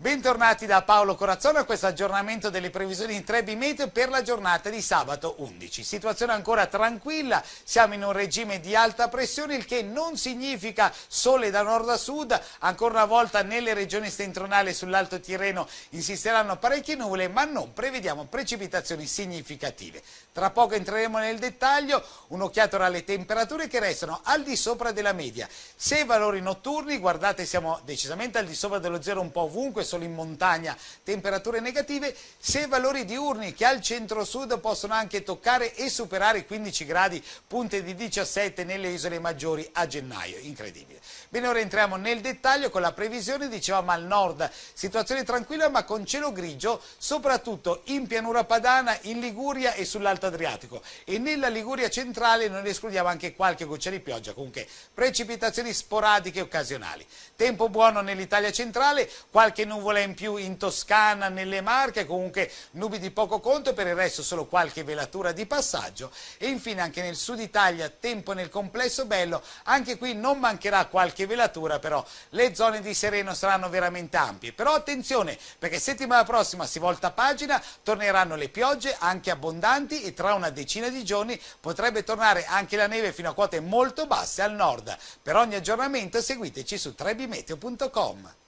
Bentornati da Paolo Corazzone a questo aggiornamento delle previsioni in Trebi Meteo per la giornata di sabato 11. Situazione ancora tranquilla, siamo in un regime di alta pressione, il che non significa sole da nord a sud. Ancora una volta nelle regioni stentronali sull'Alto Tirreno insisteranno parecchie nuvole, ma non prevediamo precipitazioni significative. Tra poco entreremo nel dettaglio, un'occhiata ora alle temperature che restano al di sopra della media. Se i valori notturni, guardate, siamo decisamente al di sopra dello zero un po' ovunque, solo in montagna, temperature negative, se valori diurni che al centro-sud possono anche toccare e superare i 15 gradi, punte di 17 nelle isole maggiori a gennaio, incredibile. Bene, ora entriamo nel dettaglio con la previsione, dicevamo al nord, situazione tranquilla ma con cielo grigio, soprattutto in pianura padana, in Liguria e sull'Alto Adriatico e nella Liguria centrale non escludiamo anche qualche goccia di pioggia, comunque precipitazioni sporadiche e occasionali. Tempo buono nell'Italia centrale, qualche nuvola nuvole in più in Toscana, nelle Marche, comunque nubi di poco conto, per il resto solo qualche velatura di passaggio e infine anche nel sud Italia tempo nel complesso bello, anche qui non mancherà qualche velatura, però le zone di sereno saranno veramente ampie, però attenzione perché settimana prossima si volta pagina, torneranno le piogge anche abbondanti e tra una decina di giorni potrebbe tornare anche la neve fino a quote molto basse al nord. Per ogni aggiornamento seguiteci su trebimeteo.com.